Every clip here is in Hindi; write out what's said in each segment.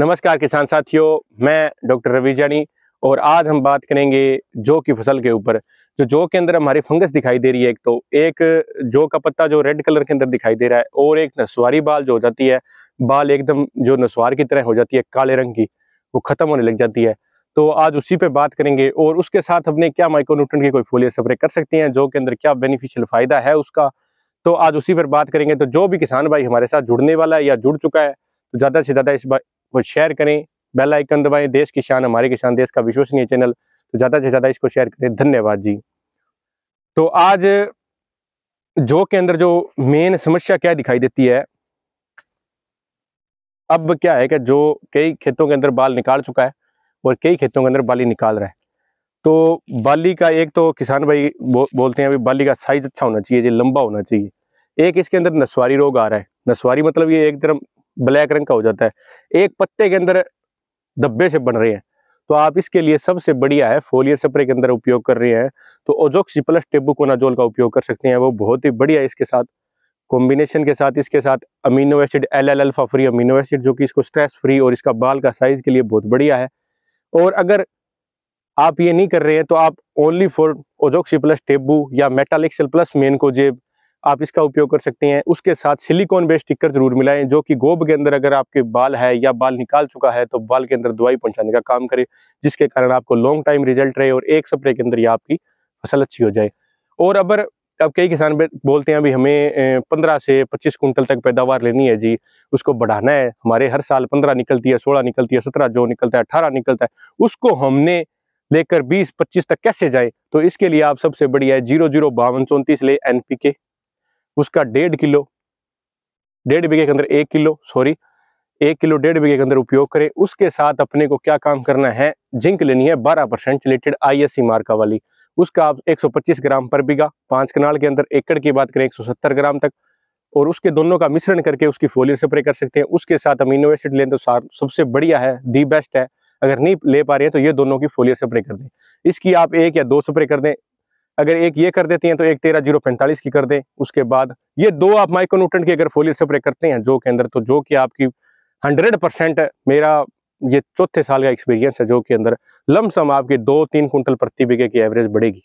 नमस्कार किसान साथियों मैं डॉक्टर रवि जानी और आज हम बात करेंगे जौ की फसल के ऊपर जो तो जौ के अंदर हमारी फंगस दिखाई दे रही है एक तो एक जौ का पत्ता जो रेड कलर के अंदर दिखाई दे रहा है और एक नसवारी बाल जो हो जाती है बाल एकदम जो नसुआर की तरह हो जाती है काले रंग की वो ख़त्म होने लग जाती है तो आज उसी पे बात करेंगे और उसके साथ हमने क्या माइक्रोन्यूट्रन की कोई फोलियर स्प्रे कर सकते हैं जो के अंदर क्या बेनिफिशियल फ़ायदा है उसका तो आज उसी पर बात करेंगे तो जो भी किसान भाई हमारे साथ जुड़ने वाला है या जुड़ चुका है तो ज़्यादा से ज़्यादा इस वो शेयर करें बेल आइकन दबाएं देश की शान हमारे किसान देश का विश्वसनीय चैनल तो ज़्यादा से ज़्यादा इसको शेयर करें धन्यवाद जी तो आज जो के अंदर जो मेन समस्या क्या दिखाई देती है अब क्या है कि जो कई खेतों के अंदर बाल निकाल चुका है और कई खेतों के अंदर बाली निकाल रहा है तो बाली का एक तो किसान भाई बो, बोलते हैं अभी बाली का साइज अच्छा होना चाहिए जी लंबा होना चाहिए एक इसके अंदर नस्वारी रोग आ रहा है नस्वारी मतलब ये एक तरफ ब्लैक रंग का हो जाता है एक पत्ते के अंदर धब्बे से बन रहे हैं तो आप इसके लिए सबसे बढ़िया है फोलियर स्प्रे के अंदर उपयोग कर रहे हैं तो ओजोक्सी प्लस टेबुकोनाजोल का उपयोग कर सकते हैं वो बहुत ही बढ़िया इसके साथ कॉम्बिनेशन के साथ इसके साथ amino acid L L alpha free amino acid जो कि इसको स्ट्रेस फ्री और इसका बाल का साइज़ के लिए बहुत बढ़िया है और अगर आप ये नहीं कर रहे हैं तो आप ओनली फॉर ओजोक्सी प्लस टेबू या मेटालिक्सल प्लस मेन को जेब आप इसका उपयोग कर सकते हैं उसके साथ सिलिकॉन बेस्ड स्टिकर जरूर मिलाएं जो कि गोब के अंदर अगर आपके बाल है या बाल निकाल चुका है तो बाल के अंदर दवाई पहुंचाने का काम करे जिसके कारण आपको लॉन्ग टाइम रिजल्ट रहे और एक स्प्रे के अंदर ही आपकी फसल अच्छी हो जाए और अगर अब कई किसान बोलते हैं अभी हमें पंद्रह से पच्चीस कुंटल तक पैदावार लेनी है जी उसको बढ़ाना है हमारे हर साल पंद्रह निकलती है सोलह निकलती है सत्रह जो निकलता है अठारह निकलता है उसको हमने लेकर बीस पच्चीस तक कैसे जाए तो इसके लिए आप सबसे बढ़िया है जीरो जीरो बावन चौंतीस ले एनपी के उसका डेढ़ किलो डेढ़ बीघे के अंदर एक किलो सॉरी एक किलो डेढ़ बीघे के अंदर उपयोग करें उसके साथ अपने को क्या काम करना है जिंक लेनी है बारह परसेंट चिलेटेड आई एस मार्का वाली उसका आप 125 ग्राम पर बीघा पांच कनाल के अंदर एकड़ की बात करें 170 ग्राम तक और उसके दोनों का मिश्रण करके उसकी फोलियर स्प्रे कर सकते हैं उसके साथ अमीनो एसिड लें तो सबसे बढ़िया है दी बेस्ट है अगर नहीं ले पा रहे हैं तो ये दोनों की फोलियर स्प्रे कर दें इसकी आप एक या दो स्प्रे कर दें अगर एक ये कर देती हैं तो एक तेरह जीरो पैंतालीस की कर दें उसके बाद ये दो आप माइक्रोन्यूट्रन की अगर फोलियर स्प्रे करते हैं जो के अंदर तो जो कि आपकी हंड्रेड परसेंट मेरा ये चौथे साल का एक्सपीरियंस है जो के अंदर लमसम आपके दो तीन कुंटल प्रति बीघे की एवरेज बढ़ेगी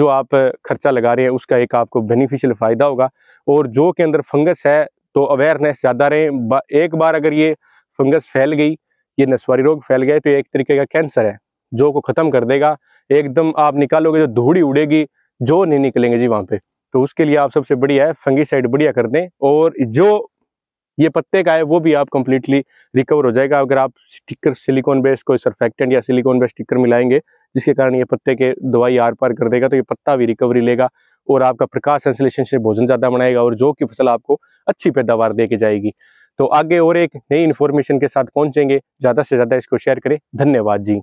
जो आप खर्चा लगा रहे हैं उसका एक आपको बेनिफिशियल फ़ायदा होगा और जो के अंदर फंगस है तो अवेयरनेस ज़्यादा रहे एक बार अगर ये फंगस फैल गई ये नस्वारी रोग फैल गए तो एक तरीके का कैंसर है जो को ख़त्म कर देगा एकदम आप निकालोगे जो तो धूड़ी उड़ेगी जो नहीं निकलेंगे जी वहाँ पे तो उसके लिए आप सबसे बढ़िया है फंगी साइड बढ़िया कर दें और जो ये पत्ते का है वो भी आप कंप्लीटली रिकवर हो जाएगा अगर आप स्टिकर सिलिकॉन बेस्ड कोई सरफेक्टेंट या सिलिकॉन बेस्ड स्टिकर मिलाएंगे जिसके कारण ये पत्ते के दवाई आर पार कर देगा तो ये पत्ता भी रिकवरी लेगा और आपका प्रकाश संश्लेषण से भोजन ज़्यादा बनाएगा और जो की फसल आपको अच्छी पैदावार दे जाएगी तो आगे और एक नई इन्फॉर्मेशन के साथ पहुंचेंगे ज़्यादा से ज़्यादा इसको शेयर करें धन्यवाद जी